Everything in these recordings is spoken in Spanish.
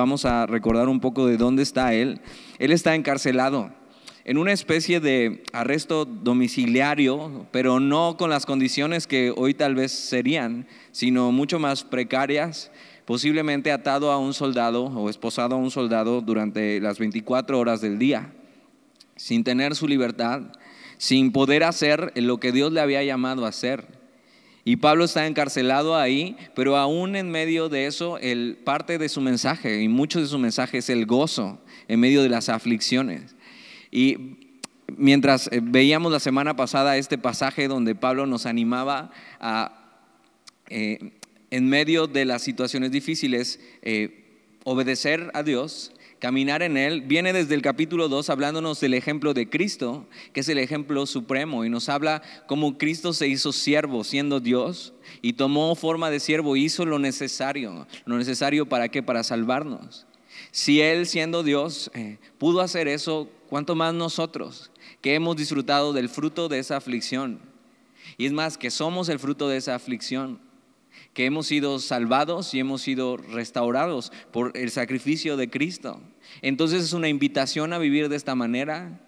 vamos a recordar un poco de dónde está él. Él está encarcelado en una especie de arresto domiciliario, pero no con las condiciones que hoy tal vez serían, sino mucho más precarias, posiblemente atado a un soldado o esposado a un soldado durante las 24 horas del día, sin tener su libertad, sin poder hacer lo que Dios le había llamado a hacer. Y Pablo está encarcelado ahí, pero aún en medio de eso, el, parte de su mensaje, y mucho de su mensaje es el gozo en medio de las aflicciones. Y mientras eh, veíamos la semana pasada este pasaje donde Pablo nos animaba a, eh, en medio de las situaciones difíciles, eh, obedecer a Dios caminar en Él, viene desde el capítulo 2 hablándonos del ejemplo de Cristo, que es el ejemplo supremo, y nos habla cómo Cristo se hizo siervo siendo Dios y tomó forma de siervo, hizo lo necesario, lo necesario para qué, para salvarnos. Si Él siendo Dios eh, pudo hacer eso, ¿cuánto más nosotros que hemos disfrutado del fruto de esa aflicción? Y es más, que somos el fruto de esa aflicción que hemos sido salvados y hemos sido restaurados por el sacrificio de Cristo. Entonces es una invitación a vivir de esta manera.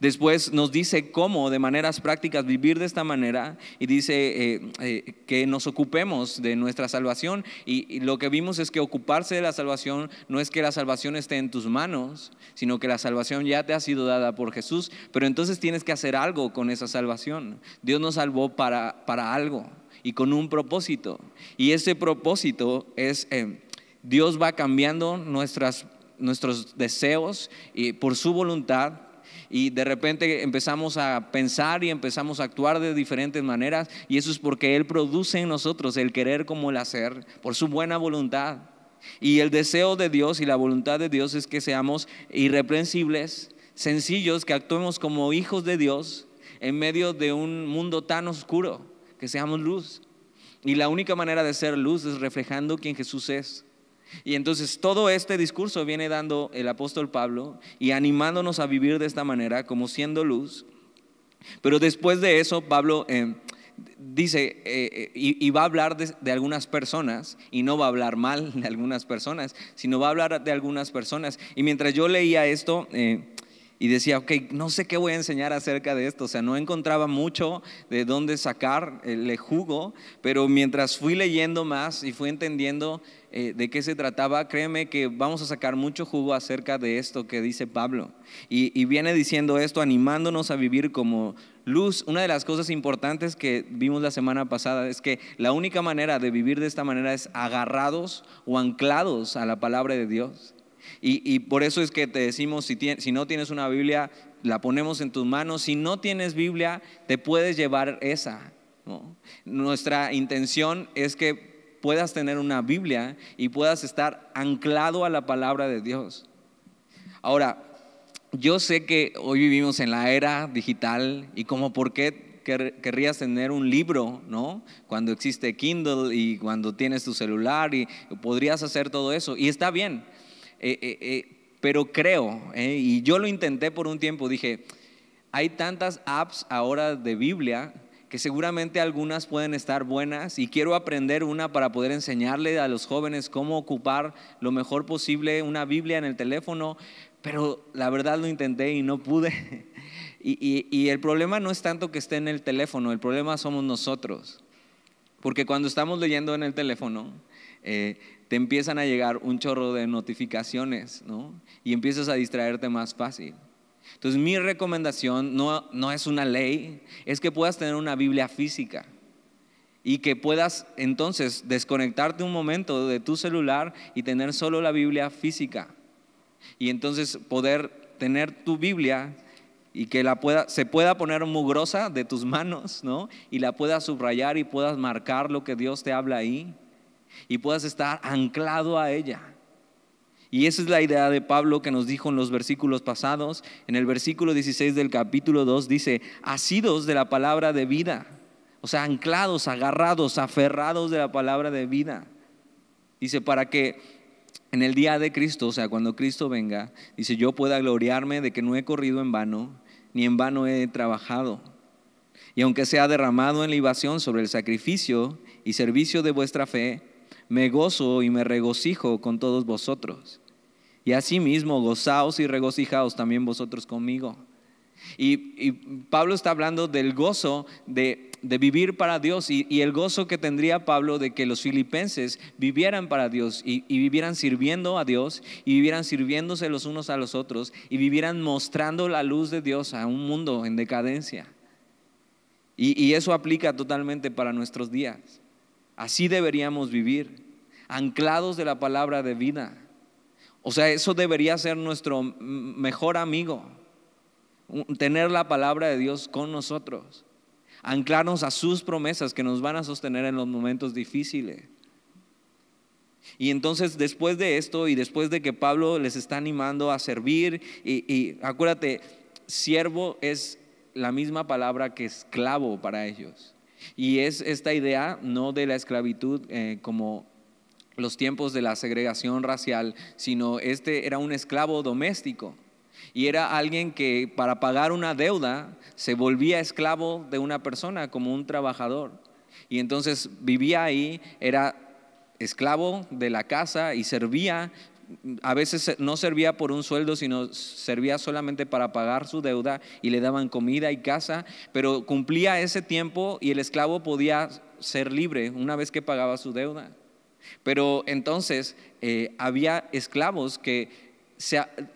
Después nos dice cómo, de maneras prácticas, vivir de esta manera y dice eh, eh, que nos ocupemos de nuestra salvación. Y, lo que vimos es que ocuparse de la salvación no es que la salvación esté en tus manos, sino que la salvación ya te ha sido dada por Jesús. Pero entonces tienes que hacer algo con esa salvación. Dios nos salvó para algo y con un propósito. Y ese propósito es, eh, Dios va cambiando nuestras, nuestros deseos y por su voluntad y de repente empezamos a pensar y empezamos a actuar de diferentes maneras y eso es porque Él produce en nosotros el querer como el hacer por su buena voluntad. Y el deseo de Dios y la voluntad de Dios es que seamos irreprensibles, sencillos, que actuemos como hijos de Dios en medio de un mundo tan oscuro seamos luz. Y la única manera de ser luz es reflejando quién Jesús es. Y entonces todo este discurso viene dando el apóstol Pablo y animándonos a vivir de esta manera, como siendo luz. Pero después de eso, Pablo eh, dice, eh, eh, y, va a hablar de, algunas personas, y no va a hablar mal de algunas personas, sino va a hablar de algunas personas. Y mientras yo leía esto y decía, ok, no sé qué voy a enseñar acerca de esto. O sea, no encontraba mucho de dónde sacar el eh, jugo, pero mientras fui leyendo más y fui entendiendo eh, de qué se trataba, créeme que vamos a sacar mucho jugo acerca de esto que dice Pablo. y viene diciendo esto, animándonos a vivir como luz. Una de las cosas importantes que vimos la semana pasada es que la única manera de vivir de esta manera es agarrados o anclados a la palabra de Dios. Y, por eso es que te decimos, si, no tienes una Biblia, la ponemos en tus manos. Si no tienes Biblia, te puedes llevar esa. Nuestra intención es que puedas tener una Biblia y puedas estar anclado a la palabra de Dios. Ahora, yo sé que hoy vivimos en la era digital y como por qué querrías tener un libro, ¿no? Cuando existe Kindle y cuando tienes tu celular y podrías hacer todo eso. Y está bien, eh, eh, eh, pero creo, y yo lo intenté por un tiempo, dije, hay tantas apps ahora de Biblia que seguramente algunas pueden estar buenas y quiero aprender una para poder enseñarle a los jóvenes cómo ocupar lo mejor posible una Biblia en el teléfono, pero la verdad lo intenté y no pude. y, el problema no es tanto que esté en el teléfono, el problema somos nosotros. Porque cuando estamos leyendo en el teléfono, eh, te empiezan a llegar un chorro de notificaciones, ¿no? Y empiezas a distraerte más fácil. Entonces mi recomendación no, es una ley, es que puedas tener una Biblia física y que puedas entonces desconectarte un momento de tu celular y tener solo la Biblia física. Y entonces poder tener tu Biblia y que la pueda, se pueda poner mugrosa de tus manos, ¿no? Y la puedas subrayar y puedas marcar lo que Dios te habla ahí y puedas estar anclado a ella. Y esa es la idea de Pablo que nos dijo en los versículos pasados. En el versículo 16 del capítulo 2 dice, asidos de la palabra de vida, o sea, anclados, agarrados, aferrados de la palabra de vida. Dice, para que en el día de Cristo, o sea, cuando Cristo venga, dice, yo pueda gloriarme de que no he corrido en vano, ni en vano he trabajado. Y aunque sea derramado en libación sobre el sacrificio y servicio de vuestra fe, me gozo y me regocijo con todos vosotros. Y asimismo, gozaos y regocijaos también vosotros conmigo. Y, Pablo está hablando del gozo de, vivir para Dios y, el gozo que tendría Pablo de que los filipenses vivieran para Dios y, vivieran sirviendo a Dios y vivieran sirviéndose los unos a los otros y vivieran mostrando la luz de Dios a un mundo en decadencia. y, eso aplica totalmente para nuestros días. Así deberíamos vivir, anclados de la palabra de vida. O sea, eso debería ser nuestro mejor amigo, tener la palabra de Dios con nosotros, anclarnos a sus promesas que nos van a sostener en los momentos difíciles. Y entonces después de esto y después de que Pablo les está animando a servir, y, acuérdate, siervo es la misma palabra que esclavo para ellos. Y es esta idea no de la esclavitud eh, como los tiempos de la segregación racial, sino este era un esclavo doméstico y era alguien que para pagar una deuda se volvía esclavo de una persona como un trabajador. Y entonces vivía ahí, era esclavo de la casa y servía, a veces no servía por un sueldo, sino servía solamente para pagar su deuda y le daban comida y casa, pero cumplía ese tiempo y el esclavo podía ser libre una vez que pagaba su deuda. Pero entonces eh, había esclavos que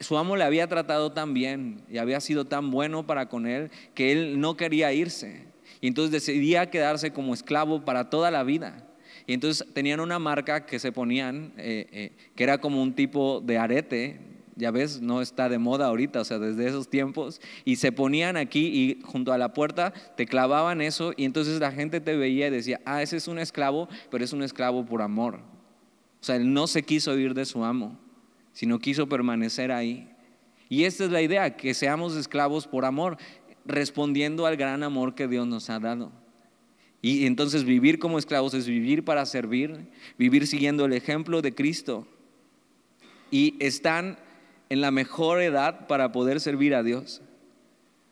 su amo le había tratado tan bien y había sido tan bueno para con él que él no quería irse. Y entonces decidía quedarse como esclavo para toda la vida. Y entonces tenían una marca que se ponían, eh, eh, que era como un tipo de arete, ya ves, no está de moda ahorita, o sea, desde esos tiempos, y se ponían aquí y junto a la puerta te clavaban eso y entonces la gente te veía y decía, ah, ese es un esclavo, pero es un esclavo por amor. O sea, él no se quiso ir de su amo, sino quiso permanecer ahí. Y esta es la idea, que seamos esclavos por amor, respondiendo al gran amor que Dios nos ha dado. Y entonces vivir como esclavos es vivir para servir, vivir siguiendo el ejemplo de Cristo. Y están en la mejor edad para poder servir a Dios.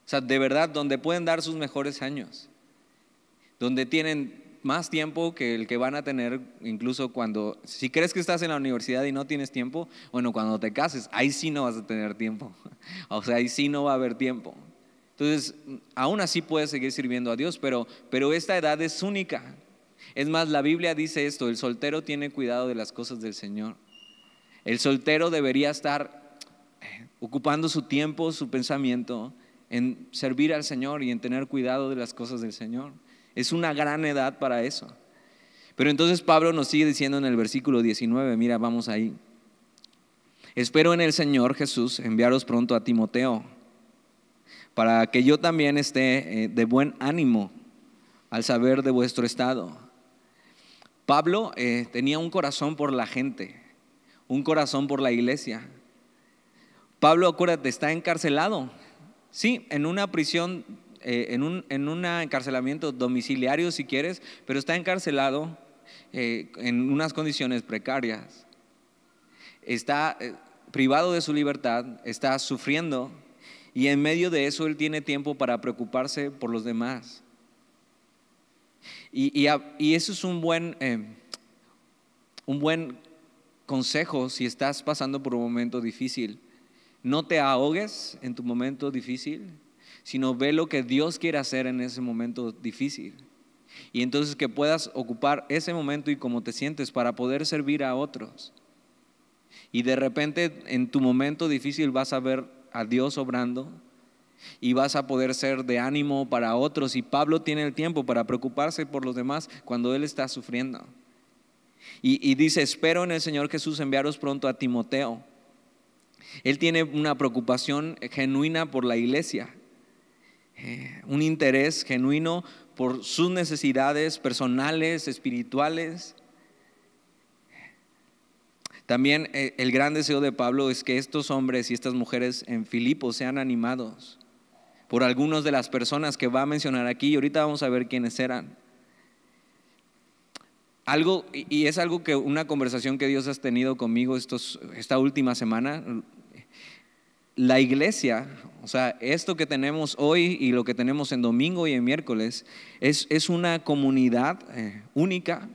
O sea, de verdad, donde pueden dar sus mejores años, donde tienen más tiempo que el que van a tener incluso cuando, si crees que estás en la universidad y no tienes tiempo, bueno, cuando te cases, ahí sí no vas a tener tiempo. O sea, ahí sí no va a haber tiempo. Entonces, aún así puede seguir sirviendo a Dios, pero, pero esta edad es única. Es más, la Biblia dice esto, el soltero tiene cuidado de las cosas del Señor. El soltero debería estar eh, ocupando su tiempo, su pensamiento en servir al Señor y en tener cuidado de las cosas del Señor. Es una gran edad para eso. Pero entonces Pablo nos sigue diciendo en el versículo 19, mira, vamos ahí. Espero en el Señor Jesús enviaros pronto a Timoteo para que yo también esté eh, de buen ánimo al saber de vuestro estado. Pablo eh, tenía un corazón por la gente, un corazón por la iglesia. Pablo, acuérdate, está encarcelado. Sí, en una prisión, eh, en, un, encarcelamiento domiciliario si quieres, pero está encarcelado en unas condiciones precarias. Está privado de su libertad, está sufriendo y en medio de eso Él tiene tiempo para preocuparse por los demás. Y, eso es un buen, eh, un buen consejo si estás pasando por un momento difícil. No te ahogues en tu momento difícil, sino ve lo que Dios quiere hacer en ese momento difícil. Y entonces que puedas ocupar ese momento y cómo te sientes para poder servir a otros. Y de repente en tu momento difícil vas a ver a Dios obrando y vas a poder ser de ánimo para otros. Y Pablo tiene el tiempo para preocuparse por los demás cuando él está sufriendo. Y, dice, espero en el Señor Jesús enviaros pronto a Timoteo. Él tiene una preocupación genuina por la iglesia, eh, un interés genuino por sus necesidades personales, espirituales. También eh, el gran deseo de Pablo es que estos hombres y estas mujeres en Filipo sean animados por algunas de las personas que va a mencionar aquí y ahorita vamos a ver quiénes eran. Algo, y es algo que una conversación que Dios has tenido conmigo estos, esta última semana, la iglesia, o sea, esto que tenemos hoy y lo que tenemos en domingo y en miércoles, es, una comunidad eh, única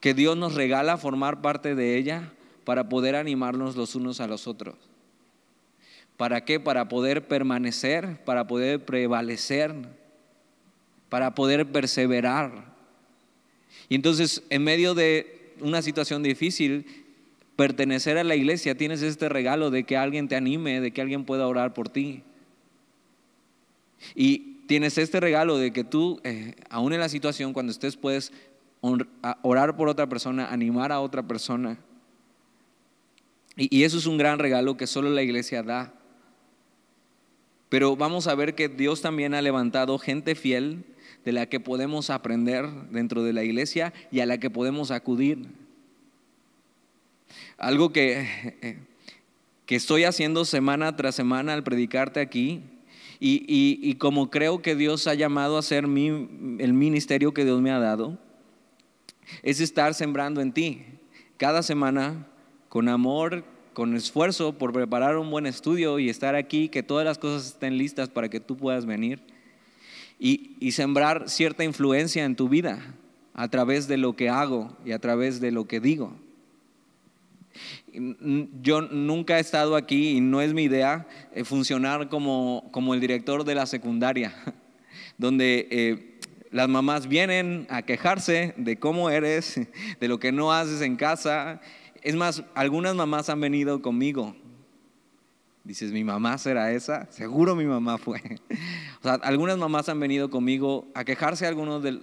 que Dios nos regala formar parte de ella para poder animarnos los unos a los otros. ¿Para qué? Para poder permanecer, para poder prevalecer, para poder perseverar. Y entonces, en medio de una situación difícil, pertenecer a la iglesia, tienes este regalo de que alguien te anime, de que alguien pueda orar por ti. Y tienes este regalo de que tú, eh, aún en la situación, cuando estés, puedes orar por otra persona, animar a otra persona. Y, eso es un gran regalo que solo la iglesia da. Pero vamos a ver que Dios también ha levantado gente fiel de la que podemos aprender dentro de la iglesia y a la que podemos acudir. Algo que, que estoy haciendo semana tras semana al predicarte aquí y, como creo que Dios ha llamado a ser mi, el ministerio que Dios me ha dado, es estar sembrando en ti cada semana con amor, con esfuerzo por preparar un buen estudio y estar aquí, que todas las cosas estén listas para que tú puedas venir y, sembrar cierta influencia en tu vida a través de lo que hago y a través de lo que digo. Yo nunca he estado aquí y no es mi idea eh, funcionar como, el director de la secundaria, donde eh, las mamás vienen a quejarse de cómo eres, de lo que no haces en casa. Es más, algunas mamás han venido conmigo. Dices, mi mamá será esa. Seguro mi mamá fue. O sea, algunas mamás han venido conmigo a quejarse algunos de,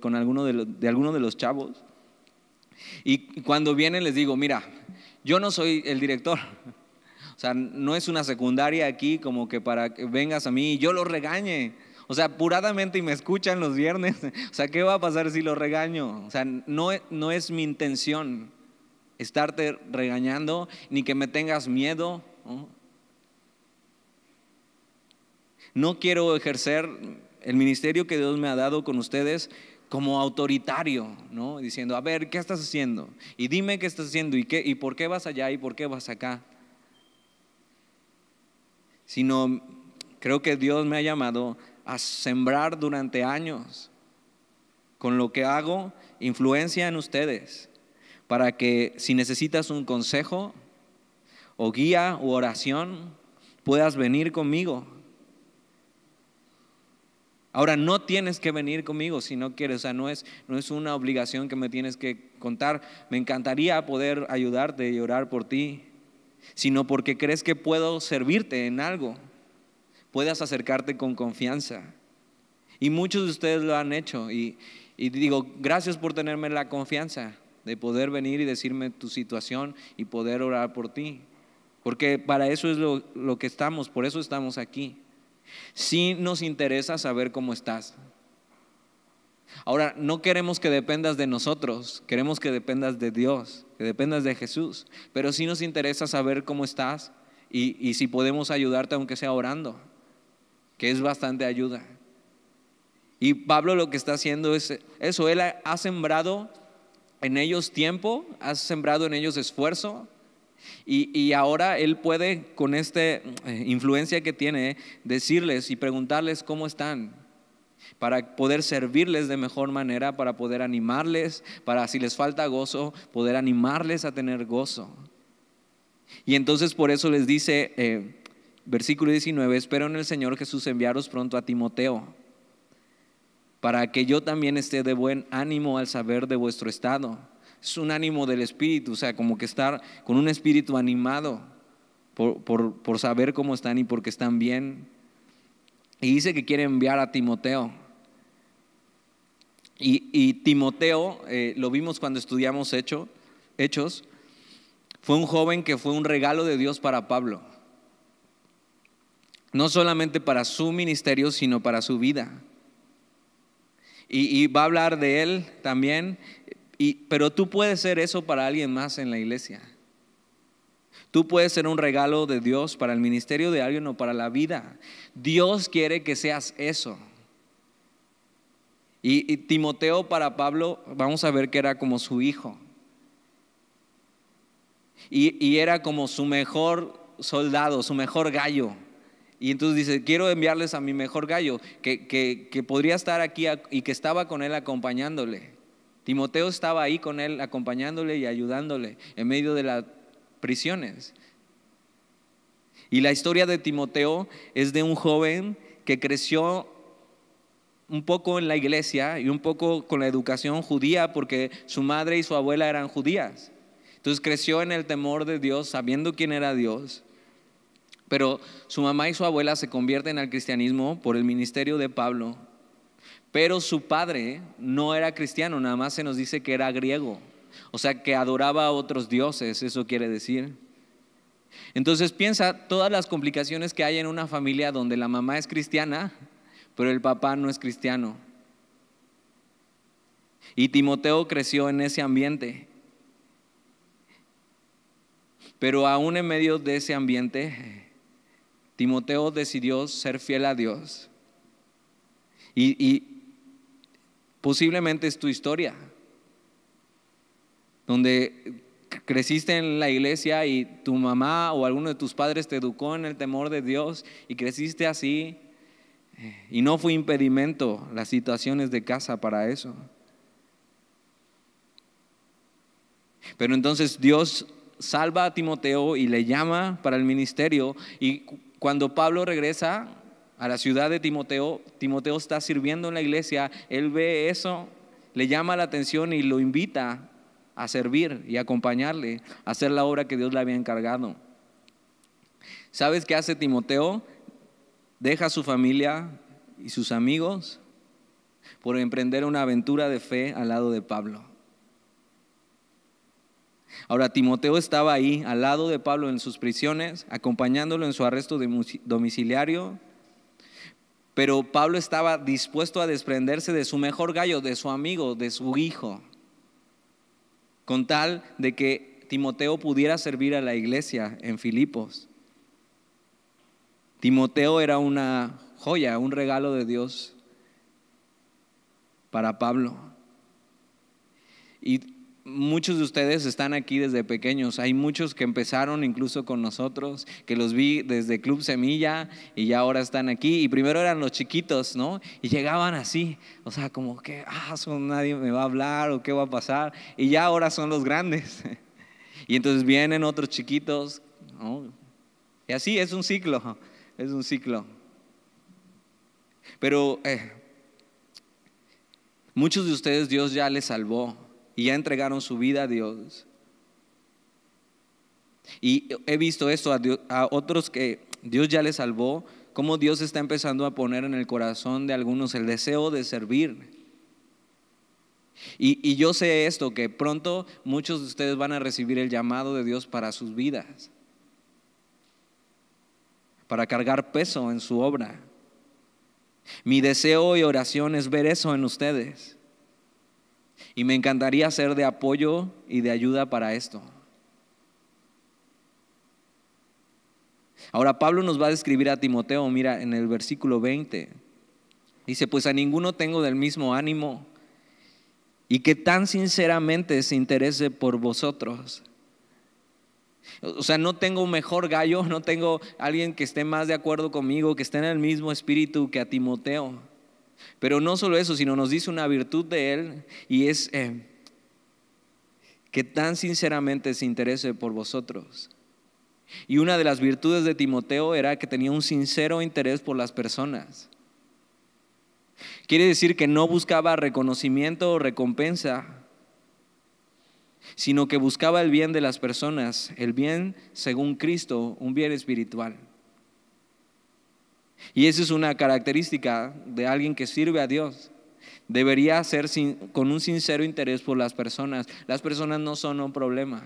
con alguno de, los, algunos de los chavos. Y cuando vienen les digo, mira, yo no soy el director. O sea, no es una secundaria aquí como que para que vengas a mí y yo lo regañe. O sea, apuradamente y me escuchan los viernes. O sea, ¿qué va a pasar si lo regaño? O sea, no, es mi intención estarte regañando ni que me tengas miedo. ¿no? quiero ejercer el ministerio que Dios me ha dado con ustedes como autoritario, ¿no? Diciendo, a ver, ¿qué estás haciendo? Y dime qué estás haciendo y, qué, y por qué vas allá y por qué vas acá. Sino, creo que Dios me ha llamado a sembrar durante años con lo que hago influencia en ustedes, para que si necesitas un consejo o guía o oración, puedas venir conmigo. Ahora no tienes que venir conmigo si no quieres, o no es, no es una obligación que me tienes que contar. Me encantaría poder ayudarte y orar por ti, sino porque crees que puedo servirte en algo puedas acercarte con confianza. Y muchos de ustedes lo han hecho. Y, digo, gracias por tenerme la confianza de poder venir y decirme tu situación y poder orar por ti. Porque para eso es lo, que estamos, por eso estamos aquí. Sí nos interesa saber cómo estás. Ahora, no queremos que dependas de nosotros, queremos que dependas de Dios, que dependas de Jesús. Pero sí nos interesa saber cómo estás y si podemos ayudarte aunque sea orando que es bastante ayuda. Y Pablo lo que está haciendo es eso, él ha sembrado en ellos tiempo, ha sembrado en ellos esfuerzo, y, ahora él puede, con esta eh, influencia que tiene, decirles y preguntarles cómo están, para poder servirles de mejor manera, para poder animarles, para si les falta gozo, poder animarles a tener gozo. Y entonces por eso les dice, eh, Versículo 19, espero en el Señor Jesús enviaros pronto a Timoteo, para que yo también esté de buen ánimo al saber de vuestro estado. Es un ánimo del Espíritu, o sea, como que estar con un espíritu animado por, saber cómo están y porque están bien. Y dice que quiere enviar a Timoteo. Y, Timoteo, eh, lo vimos cuando estudiamos Hechos, fue un joven que fue un regalo de Dios para Pablo no solamente para su ministerio, sino para su vida. Y, va a hablar de él también, y, pero tú puedes ser eso para alguien más en la iglesia. Tú puedes ser un regalo de Dios para el ministerio de alguien o para la vida. Dios quiere que seas eso. Y, Timoteo para Pablo, vamos a ver que era como su hijo. y era como su mejor soldado, su mejor gallo. Y entonces dice, quiero enviarles a mi mejor gallo, que, podría estar aquí y que estaba con él acompañándole. Timoteo estaba ahí con él acompañándole y ayudándole en medio de las prisiones. Y la historia de Timoteo es de un joven que creció un poco en la iglesia y un poco con la educación judía porque su madre y su abuela eran judías. Entonces creció en el temor de Dios, sabiendo quién era Dios. Pero su mamá y su abuela se convierten al cristianismo por el ministerio de Pablo. Pero su padre no era cristiano, nada más se nos dice que era griego. O sea, que adoraba a otros dioses, eso quiere decir. Entonces piensa todas las complicaciones que hay en una familia donde la mamá es cristiana, pero el papá no es cristiano. Y Timoteo creció en ese ambiente. Pero aún en medio de ese ambiente, Timoteo decidió ser fiel a Dios. Y, posiblemente es tu historia, donde creciste en la iglesia y tu mamá o alguno de tus padres te educó en el temor de Dios y creciste así. Y no fue impedimento las situaciones de casa para eso. Pero entonces Dios salva a Timoteo y le llama para el ministerio y cuando Pablo regresa a la ciudad de Timoteo, Timoteo está sirviendo en la iglesia, él ve eso, le llama la atención y lo invita a servir y acompañarle, a hacer la obra que Dios le había encargado. ¿Sabes qué hace Timoteo? Deja a su familia y sus amigos por emprender una aventura de fe al lado de Pablo. Ahora, Timoteo estaba ahí al lado de Pablo en sus prisiones, acompañándolo en su arresto domiciliario, pero Pablo estaba dispuesto a desprenderse de su mejor gallo, de su amigo, de su hijo, con tal de que Timoteo pudiera servir a la iglesia en Filipos. Timoteo era una joya, un regalo de Dios para Pablo. Y muchos de ustedes están aquí desde pequeños. Hay muchos que empezaron incluso con nosotros, que los vi desde Club Semilla y ya ahora están aquí. Y primero eran los chiquitos, ¿no? Y llegaban así, o sea, como que, ah, son, nadie me va a hablar o qué va a pasar. Y ya ahora son los grandes. Y entonces vienen otros chiquitos, ¿no? Y así es un ciclo, es un ciclo. Pero eh, muchos de ustedes Dios ya les salvó y ya entregaron su vida a Dios. Y he visto esto a, otros que Dios ya les salvó, cómo Dios está empezando a poner en el corazón de algunos el deseo de servir. y, yo sé esto, que pronto muchos de ustedes van a recibir el llamado de Dios para sus vidas, para cargar peso en su obra. Mi deseo y oración es ver eso en ustedes. Y me encantaría ser de apoyo y de ayuda para esto. Ahora Pablo nos va a describir a Timoteo, mira, en el versículo 20. Dice, pues a ninguno tengo del mismo ánimo y que tan sinceramente se interese por vosotros. O sea, no tengo un mejor gallo, no tengo alguien que esté más de acuerdo conmigo, que esté en el mismo espíritu que a Timoteo. Pero no solo eso, sino nos dice una virtud de Él y es eh, que tan sinceramente se interese por vosotros. Y una de las virtudes de Timoteo era que tenía un sincero interés por las personas. Quiere decir que no buscaba reconocimiento o recompensa, sino que buscaba el bien de las personas, el bien según Cristo, un bien espiritual. Y esa es una característica de alguien que sirve a Dios. Debería ser con un sincero interés por las personas. Las personas no son un problema,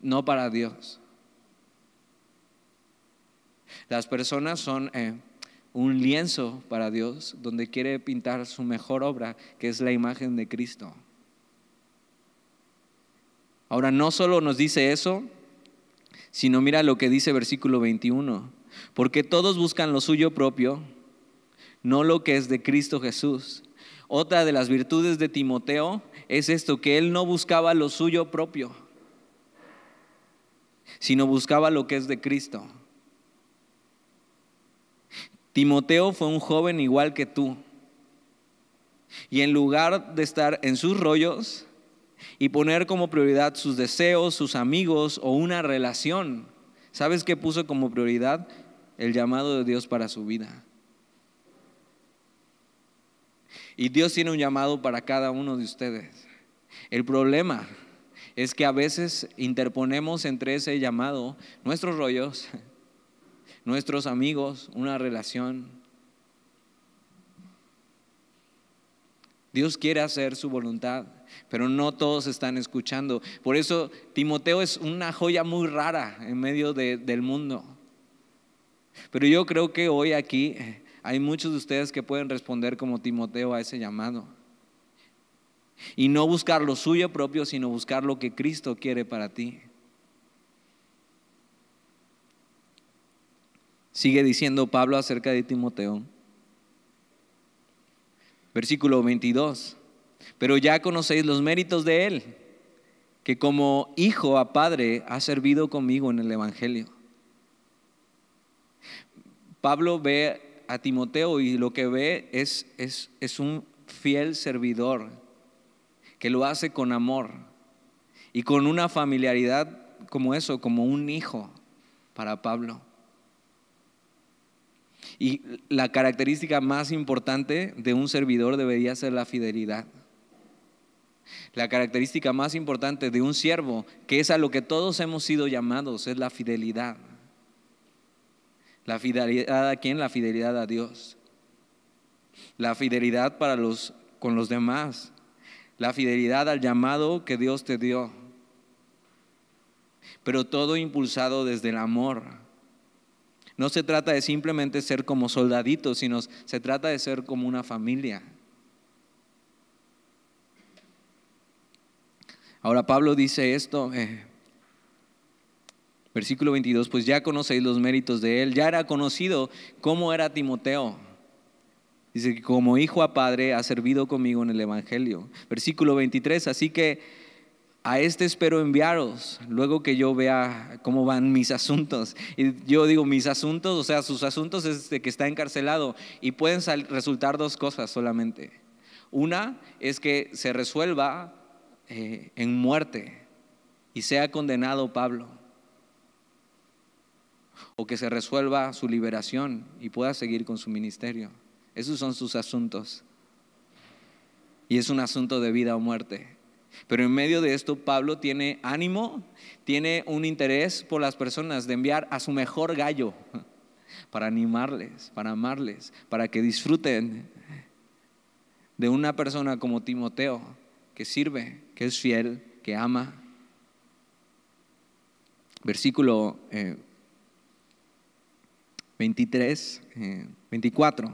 no para Dios. Las personas son eh, un lienzo para Dios donde quiere pintar su mejor obra, que es la imagen de Cristo. Ahora, no solo nos dice eso, sino mira lo que dice versículo 21 porque todos buscan lo suyo propio, no lo que es de Cristo Jesús. Otra de las virtudes de Timoteo es esto, que él no buscaba lo suyo propio, sino buscaba lo que es de Cristo. Timoteo fue un joven igual que tú. Y en lugar de estar en sus rollos y poner como prioridad sus deseos, sus amigos o una relación, ¿sabes qué puso como prioridad? el llamado de Dios para su vida. Y Dios tiene un llamado para cada uno de ustedes. El problema es que a veces interponemos entre ese llamado nuestros rollos, nuestros amigos, una relación. Dios quiere hacer su voluntad, pero no todos están escuchando. Por eso Timoteo es una joya muy rara en medio del mundo pero yo creo que hoy aquí eh, hay muchos de ustedes que pueden responder como Timoteo a ese llamado. Y no buscar lo suyo propio, sino buscar lo que Cristo quiere para ti. Sigue diciendo Pablo acerca de Timoteo. Versículo 22. Pero ya conocéis los méritos de él, que como hijo a padre ha servido conmigo en el Evangelio Pablo ve a Timoteo y lo que ve es, un fiel servidor que lo hace con amor y con una familiaridad como eso, como un hijo para Pablo. Y la característica más importante de un servidor debería ser la fidelidad. La característica más importante de un siervo, que es a lo que todos hemos sido llamados, es la fidelidad. ¿La fidelidad a quién? La fidelidad a Dios. La fidelidad para los, con los demás. La fidelidad al llamado que Dios te dio. Pero todo impulsado desde el amor. No se trata de simplemente ser como soldaditos, sino se trata de ser como una familia. Ahora Pablo dice esto, eh, Versículo 22, pues ya conocéis los méritos de él, ya era conocido cómo era Timoteo. Dice que como hijo a padre ha servido conmigo en el Evangelio. Versículo 23, así que a este espero enviaros, luego que yo vea cómo van mis asuntos. Y yo digo mis asuntos, o sea, sus asuntos es de que está encarcelado y pueden resultar dos cosas solamente. Una es que se resuelva eh, en muerte y sea condenado Pablo o que se resuelva su liberación y pueda seguir con su ministerio. Esos son sus asuntos. Y es un asunto de vida o muerte. Pero en medio de esto, Pablo tiene ánimo, tiene un interés por las personas de enviar a su mejor gallo para animarles, para amarles, para que disfruten de una persona como Timoteo, que sirve, que es fiel, que ama. Versículo eh, 23, 24. Eh,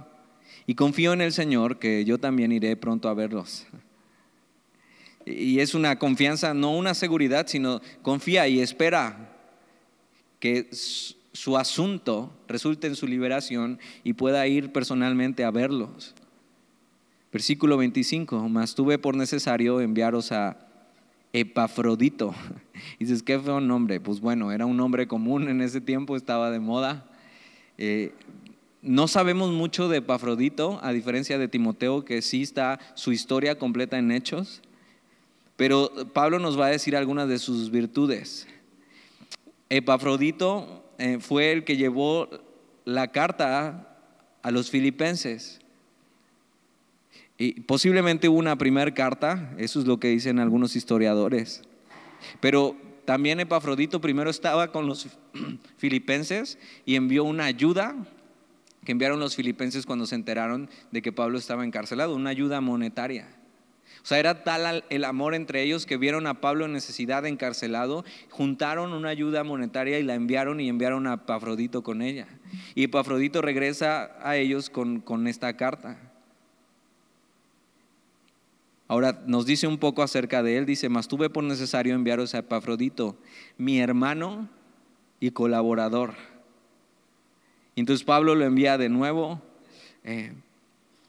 y confío en el Señor que yo también iré pronto a verlos. Y es una confianza, no una seguridad, sino confía y espera que su asunto resulte en su liberación y pueda ir personalmente a verlos. Versículo 25, mas tuve por necesario enviaros a Epafrodito. dices, qué fue un nombre. Pues bueno, era un nombre común en ese tiempo, estaba de moda. Eh, no sabemos mucho de Epafrodito, a diferencia de Timoteo, que sí está su historia completa en hechos, pero Pablo nos va a decir algunas de sus virtudes. Epafrodito eh, fue el que llevó la carta a los filipenses. Y posiblemente hubo una primera carta, eso es lo que dicen algunos historiadores. Pero también Epafrodito primero estaba con los filipenses y envió una ayuda que enviaron los filipenses cuando se enteraron de que Pablo estaba encarcelado, una ayuda monetaria. O sea, era tal el amor entre ellos que vieron a Pablo en necesidad de encarcelado, juntaron una ayuda monetaria y la enviaron y enviaron a Epafrodito con ella. Y Epafrodito regresa a ellos con, con esta carta. Ahora nos dice un poco acerca de él, dice, mas tuve por necesario enviaros a Epafrodito, mi hermano y colaborador. Entonces Pablo lo envía de nuevo. Eh,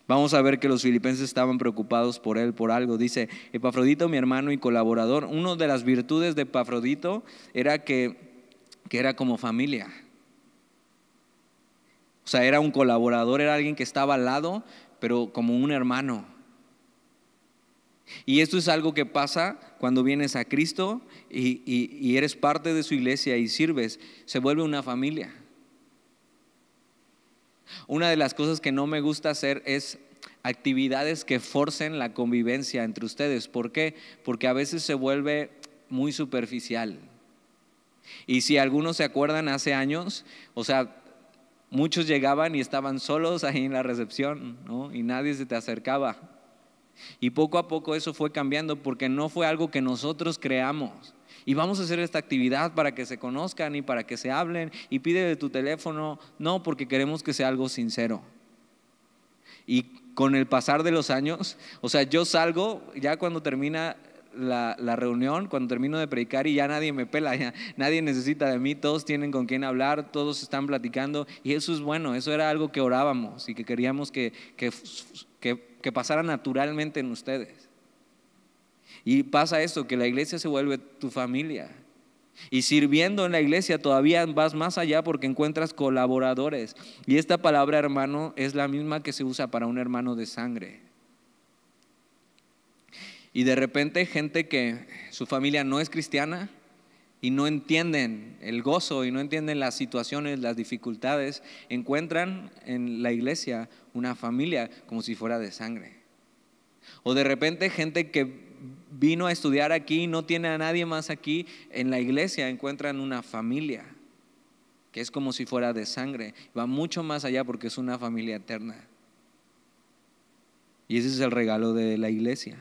vamos a ver que los filipenses estaban preocupados por él, por algo. Dice, Epafrodito, mi hermano y colaborador. Una de las virtudes de Epafrodito era que, que era como familia. O sea, era un colaborador, era alguien que estaba al lado, pero como un hermano. Y esto es algo que pasa cuando vienes a Cristo y, eres parte de su iglesia y sirves. Se vuelve una familia. Una de las cosas que no me gusta hacer es actividades que forcen la convivencia entre ustedes. ¿Por qué? Porque a veces se vuelve muy superficial. Y si algunos se acuerdan hace años, o sea, muchos llegaban y estaban solos ahí en la recepción, ¿no? Y nadie se te acercaba. Y poco a poco eso fue cambiando porque no fue algo que nosotros creamos. Y vamos a hacer esta actividad para que se conozcan y para que se hablen y pide de tu teléfono. No, porque queremos que sea algo sincero. Y con el pasar de los años, o sea, yo salgo ya cuando termina la, reunión, cuando termino de predicar y ya nadie me pela, ya, nadie necesita de mí, todos tienen con quién hablar, todos están platicando y eso es bueno, eso era algo que orábamos y que queríamos que, que que, pasara naturalmente en ustedes. Y pasa esto, que la iglesia se vuelve tu familia. Y sirviendo en la iglesia todavía vas más allá porque encuentras colaboradores. Y esta palabra hermano es la misma que se usa para un hermano de sangre. Y de repente gente que su familia no es cristiana, y no entienden el gozo y no entienden las situaciones, las dificultades, encuentran en la iglesia una familia como si fuera de sangre. O de repente gente que vino a estudiar aquí, no tiene a nadie más aquí, en la iglesia encuentran una familia que es como si fuera de sangre, va mucho más allá porque es una familia eterna. Y ese es el regalo de la iglesia.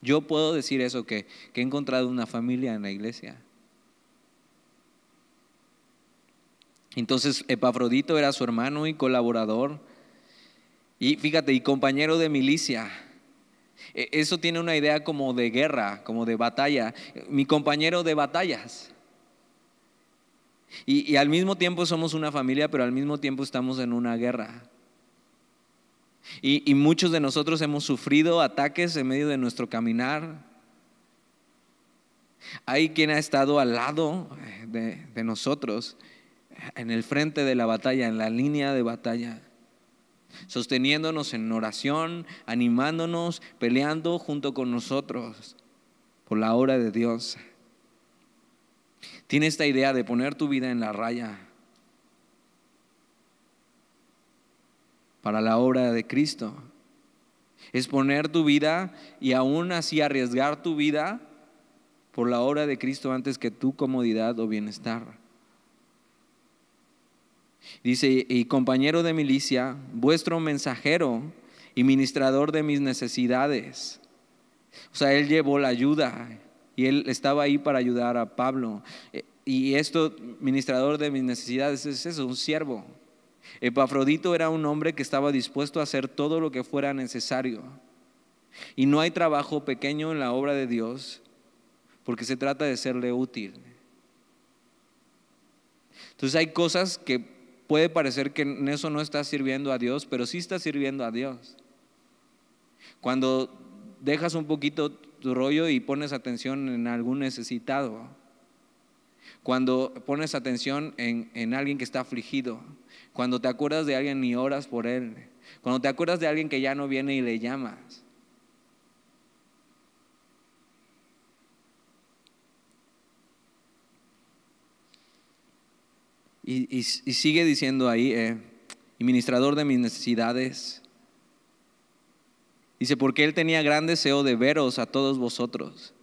Yo puedo decir eso, que, que he encontrado una familia en la iglesia. Entonces Epafrodito era su hermano y colaborador. Y fíjate, y compañero de milicia. E, eso tiene una idea como de guerra, como de batalla. Mi compañero de batallas. Y, y al mismo tiempo somos una familia, pero al mismo tiempo estamos en una guerra. Y, muchos de nosotros hemos sufrido ataques en medio de nuestro caminar. Hay quien ha estado al lado eh, de, de nosotros, en el frente de la batalla, en la línea de batalla sosteniéndonos en oración, animándonos, peleando junto con nosotros por la obra de Dios. Tiene esta idea de poner tu vida en la raya, para la obra de Cristo. Es poner tu vida y aún así arriesgar tu vida por la obra de Cristo antes que tu comodidad o bienestar. Dice, y compañero de milicia, vuestro mensajero y ministrador de mis necesidades. O sea, él llevó la ayuda y él estaba ahí para ayudar a Pablo. Eh, y esto, ministrador de mis necesidades, es eso, un siervo. Epafrodito era un hombre que estaba dispuesto a hacer todo lo que fuera necesario. Y no hay trabajo pequeño en la obra de Dios porque se trata de serle útil. Entonces hay cosas que puede parecer que en eso no estás sirviendo a Dios, pero sí estás sirviendo a Dios. Cuando dejas un poquito tu rollo y pones atención en algún necesitado, cuando pones atención en alguien que está afligido, cuando te acuerdas de alguien y oras por él. Cuando te acuerdas de alguien que ya no viene y le llamas. Y, sigue diciendo ahí, eh, administrador de mis necesidades. Dice, porque él tenía gran deseo de veros a todos vosotros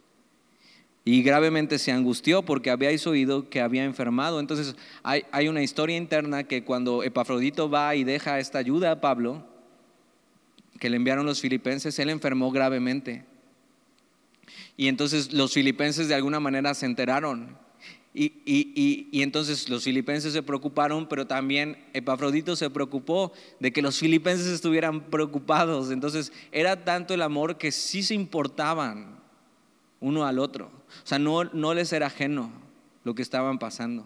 y gravemente se angustió porque habíais oído que había enfermado. Entonces hay, una historia interna que cuando Epafrodito va y deja esta ayuda a Pablo, que le enviaron los filipenses, él enfermó gravemente. Y entonces los filipenses de alguna manera se enteraron. y entonces los filipenses se preocuparon, pero también Epafrodito se preocupó de que los filipenses estuvieran preocupados. Entonces era tanto el amor que sí se importaban uno al otro. O sea, no, no les era ajeno lo que estaban pasando.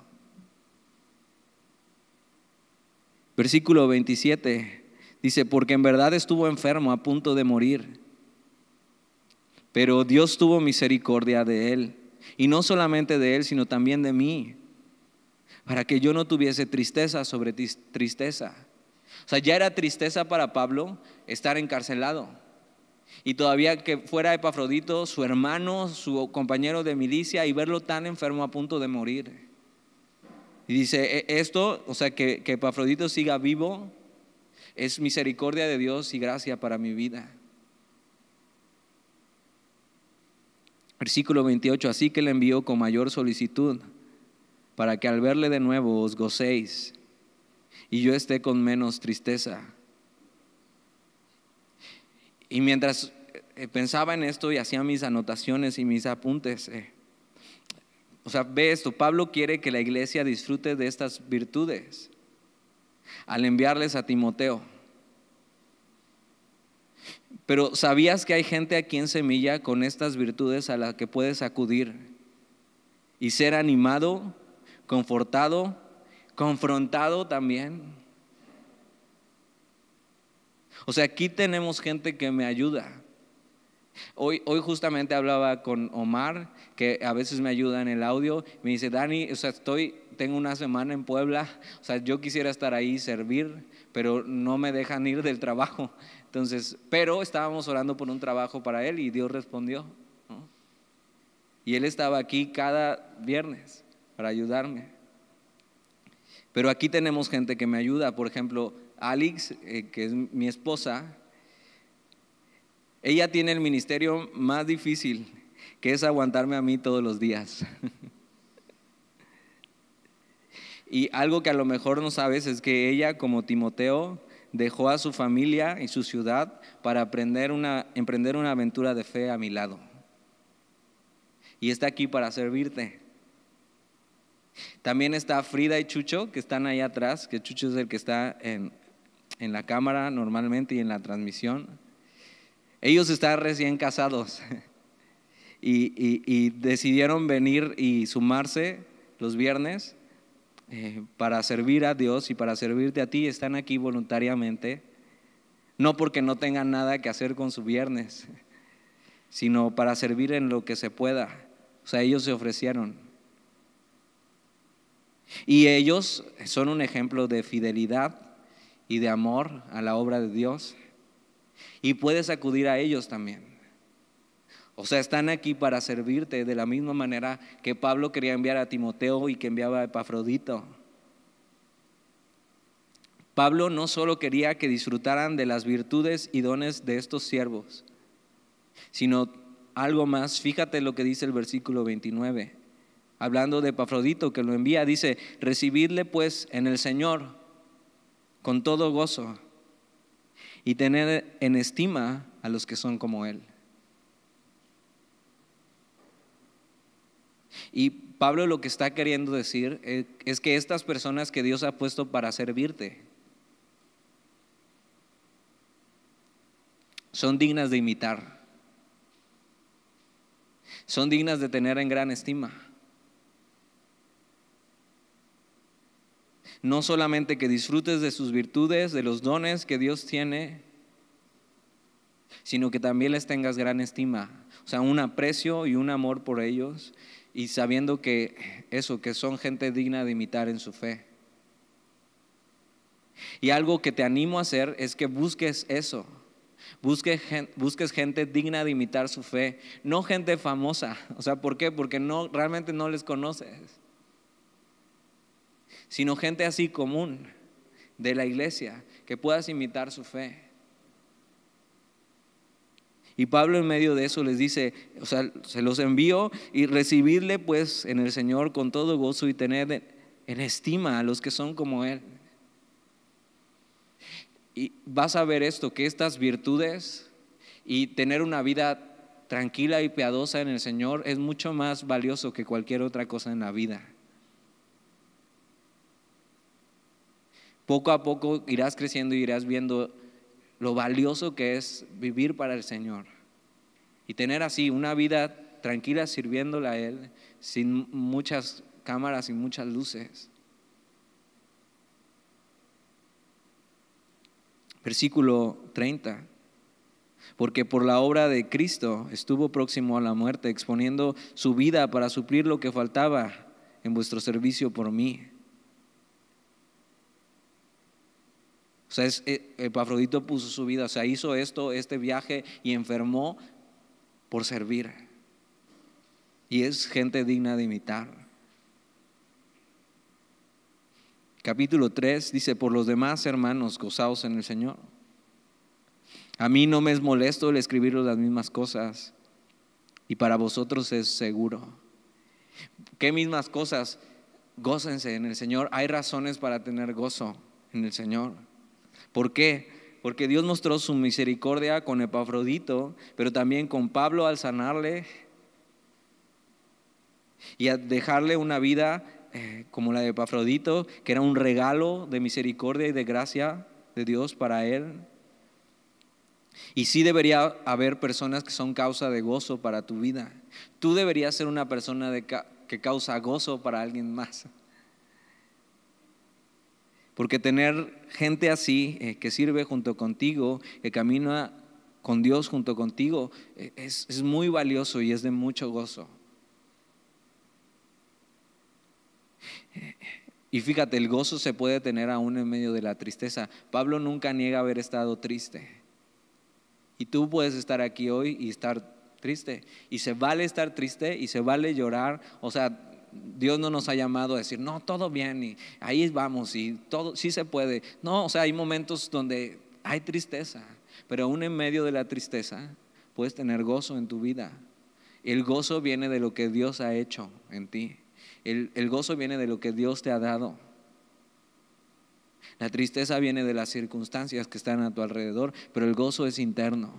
Versículo 27 dice, porque en verdad estuvo enfermo a punto de morir, pero Dios tuvo misericordia de él, y no solamente de él, sino también de mí, para que yo no tuviese tristeza sobre tristeza. O sea, ya era tristeza para Pablo estar encarcelado y todavía que fuera Epafrodito, su hermano, su compañero de milicia, y verlo tan enfermo a punto de morir. Y dice, e-, esto, o sea, que, Epafrodito siga vivo, es misericordia de Dios y gracia para mi vida. Versículo 28, así que le envió con mayor solicitud, para que al verle de nuevo os gocéis y yo esté con menos tristeza. Y mientras eh, pensaba en esto y hacía mis anotaciones y mis apuntes, eh, o sea, ve esto, Pablo quiere que la iglesia disfrute de estas virtudes al enviarles a Timoteo. Pero ¿sabías que hay gente aquí en Semilla con estas virtudes a las que puedes acudir y ser animado, confortado, confrontado también? O sea, aquí tenemos gente que me ayuda. Hoy, hoy justamente hablaba con Omar, que a veces me ayuda en el audio, me dice, Dani, o sea, estoy, tengo una semana en Puebla, o sea, yo quisiera estar ahí y servir, pero no me dejan ir del trabajo. Entonces, pero estábamos orando por un trabajo para él y Dios respondió. Y él estaba aquí cada viernes para ayudarme. Pero aquí tenemos gente que me ayuda, por ejemplo, Alex, eh, que es mi esposa, ella tiene el ministerio más difícil, que es aguantarme a mí todos los días. y algo que a lo mejor no sabes es que ella, como Timoteo, dejó a su familia y su ciudad para aprender una, emprender una aventura de fe a mi lado. Y está aquí para servirte. También está Frida y Chucho, que están ahí atrás, que Chucho es el que está en, en la cámara normalmente y en la transmisión. Ellos están recién casados y, decidieron venir y sumarse los viernes eh, para servir a Dios y para servirte a ti. Están aquí voluntariamente, no porque no tengan nada que hacer con su viernes, sino para servir en lo que se pueda. O sea, ellos se ofrecieron. Y ellos son un ejemplo de fidelidad y de amor a la obra de Dios. Y puedes acudir a ellos también. O sea, están aquí para servirte de la misma manera que Pablo quería enviar a Timoteo y que enviaba a Epafrodito. Pablo no solo quería que disfrutaran de las virtudes y dones de estos siervos, sino algo más. Fíjate lo que dice el versículo 29. Hablando de Epafrodito que lo envía, dice, recibidle pues en el Señor con todo gozo y tener en estima a los que son como Él. Y Pablo lo que está queriendo decir eh, es que estas personas que Dios ha puesto para servirte son dignas de imitar, son dignas de tener en gran estima. No solamente que disfrutes de sus virtudes, de los dones que Dios tiene, sino que también les tengas gran estima, o sea, un aprecio y un amor por ellos y sabiendo que eso, que son gente digna de imitar en su fe. Y algo que te animo a hacer es que busques eso, busques gente digna de imitar su fe, no gente famosa. O sea, ¿por qué? Porque no, realmente no les conoces sino gente así común de la iglesia, que puedas imitar su fe. Y Pablo en medio de eso les dice, o sea, se los envío y recibirle pues en el Señor con todo gozo y tener en estima a los que son como Él. Y vas a ver esto, que estas virtudes y tener una vida tranquila y piadosa en el Señor es mucho más valioso que cualquier otra cosa en la vida. Poco a poco irás creciendo y irás viendo lo valioso que es vivir para el Señor y tener así una vida tranquila sirviéndola a Él, sin muchas cámaras y muchas luces. Versículo 30. Porque por la obra de Cristo estuvo próximo a la muerte, exponiendo su vida para suplir lo que faltaba en vuestro servicio por mí O sea, es, eh, eh, Epafrodito puso su vida, o sea, hizo esto, este viaje y enfermó por servir. Y es gente digna de imitar. Capítulo 3 dice, por los demás hermanos, gozaos en el Señor. A mí no me es molesto el escribir las mismas cosas y para vosotros es seguro. ¿Qué mismas cosas? Gócense en el Señor. Hay razones para tener gozo en el Señor. ¿Por qué? Porque Dios mostró su misericordia con Epafrodito, pero también con Pablo al sanarle y a dejarle una vida eh, como la de Epafrodito, que era un regalo de misericordia y de gracia de Dios para él. Y sí debería haber personas que son causa de gozo para tu vida. Tú deberías ser una persona que causa gozo para alguien más. Porque tener gente así eh, que sirve junto contigo, que camina con Dios junto contigo, eh, es, es muy valioso y es de mucho gozo. Eh, y fíjate, el gozo se puede tener aún en medio de la tristeza. Pablo nunca niega haber estado triste. Y tú puedes estar aquí hoy y estar triste. Y se vale estar triste y se vale llorar. O sea, Dios no nos ha llamado a decir, no, todo bien, y ahí vamos, y todo, sí se puede. No, o sea, hay momentos donde hay tristeza, pero aún en medio de la tristeza puedes tener gozo en tu vida. El gozo viene de lo que Dios ha hecho en ti. El, el gozo viene de lo que Dios te ha dado. La tristeza viene de las circunstancias que están a tu alrededor, pero el gozo es interno.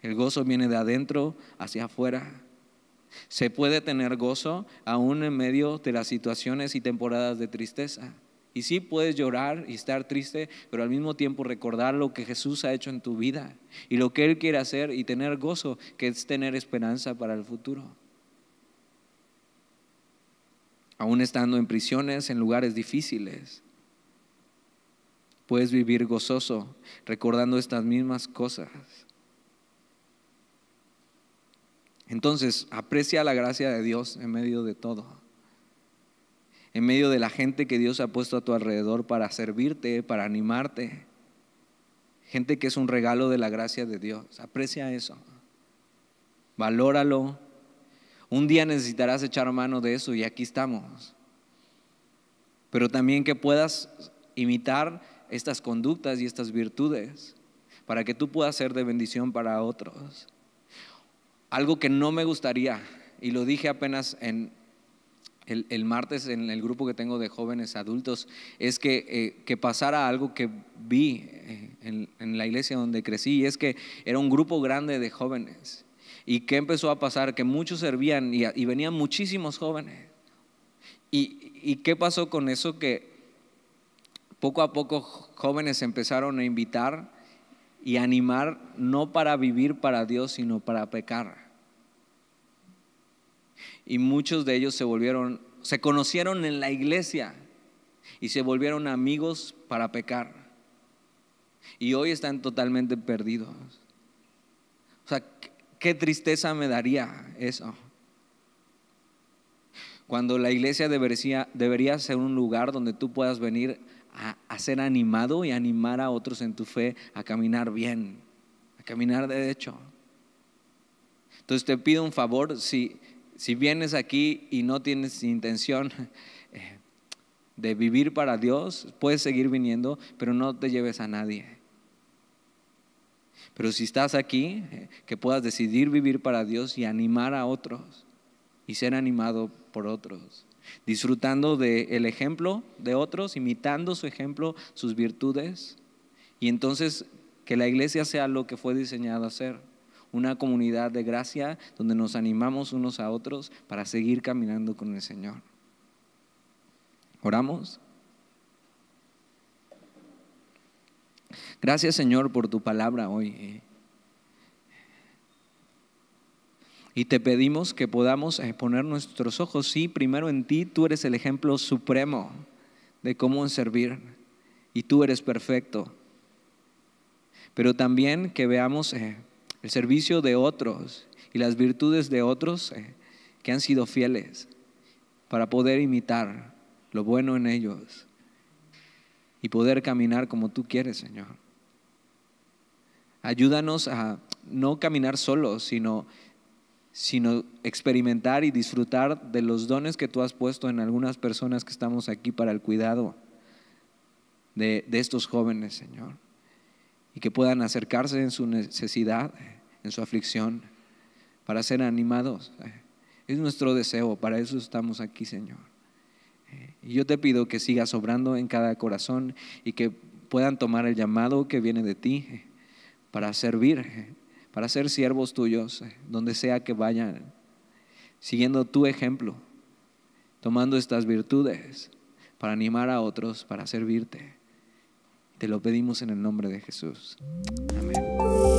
El gozo viene de adentro hacia afuera. Se puede tener gozo aún en medio de las situaciones y temporadas de tristeza. Y sí puedes llorar y estar triste, pero al mismo tiempo recordar lo que Jesús ha hecho en tu vida y lo que Él quiere hacer y tener gozo, que es tener esperanza para el futuro. Aún estando en prisiones, en lugares difíciles, puedes vivir gozoso recordando estas mismas cosas. Entonces, aprecia la gracia de Dios en medio de todo. En medio de la gente que Dios ha puesto a tu alrededor para servirte, para animarte. Gente que es un regalo de la gracia de Dios. Aprecia eso. Valóralo. Un día necesitarás echar mano de eso y aquí estamos. Pero también que puedas imitar estas conductas y estas virtudes para que tú puedas ser de bendición para otros. Algo que no me gustaría, y lo dije apenas en el, martes en el grupo que tengo de jóvenes adultos, es que, eh, que pasara algo que vi eh, en, la iglesia donde crecí, y es que era un grupo grande de jóvenes. ¿Y qué empezó a pasar? Que muchos servían y, venían muchísimos jóvenes. ¿Y, ¿Y, qué pasó con eso? Que poco a poco jóvenes empezaron a invitar y animar no para vivir para Dios, sino para pecar. Y muchos de ellos se volvieron, se conocieron en la iglesia y se volvieron amigos para pecar. Y hoy están totalmente perdidos. O sea, qué tristeza me daría eso. Cuando la iglesia debería, debería ser un lugar donde tú puedas venir a, ser animado y animar a otros en tu fe a caminar bien, a caminar de hecho Entonces te pido un favor, si, si vienes aquí y no tienes intención eh, de vivir para Dios, puedes seguir viniendo, pero no te lleves a nadie. Pero si estás aquí, eh, que puedas decidir vivir para Dios y animar a otros y ser animado por otros disfrutando del ejemplo de otros, imitando su ejemplo, sus virtudes, y entonces que la iglesia sea lo que fue diseñada a ser, una comunidad de gracia donde nos animamos unos a otros para seguir caminando con el Señor. Oramos. Gracias Señor por tu palabra hoy. Eh, Y te pedimos que podamos eh, poner nuestros ojos, sí, primero en ti, tú eres el ejemplo supremo de cómo servir y tú eres perfecto. Pero también que veamos eh, el servicio de otros y las virtudes de otros eh, que han sido fieles para poder imitar lo bueno en ellos y poder caminar como tú quieres, Señor. Ayúdanos a no caminar solos, sino sino experimentar y disfrutar de los dones que tú has puesto en algunas personas que estamos aquí para el cuidado de, estos jóvenes, Señor, y que puedan acercarse en su necesidad, en su aflicción, para ser animados. Es nuestro deseo, para eso estamos aquí, Señor. Y yo te pido que sigas sobrando en cada corazón y que puedan tomar el llamado que viene de ti para servir para ser siervos tuyos, eh, donde sea que vayan, siguiendo tu ejemplo, tomando estas virtudes para animar a otros, para servirte. Te lo pedimos en el nombre de Jesús. Amén.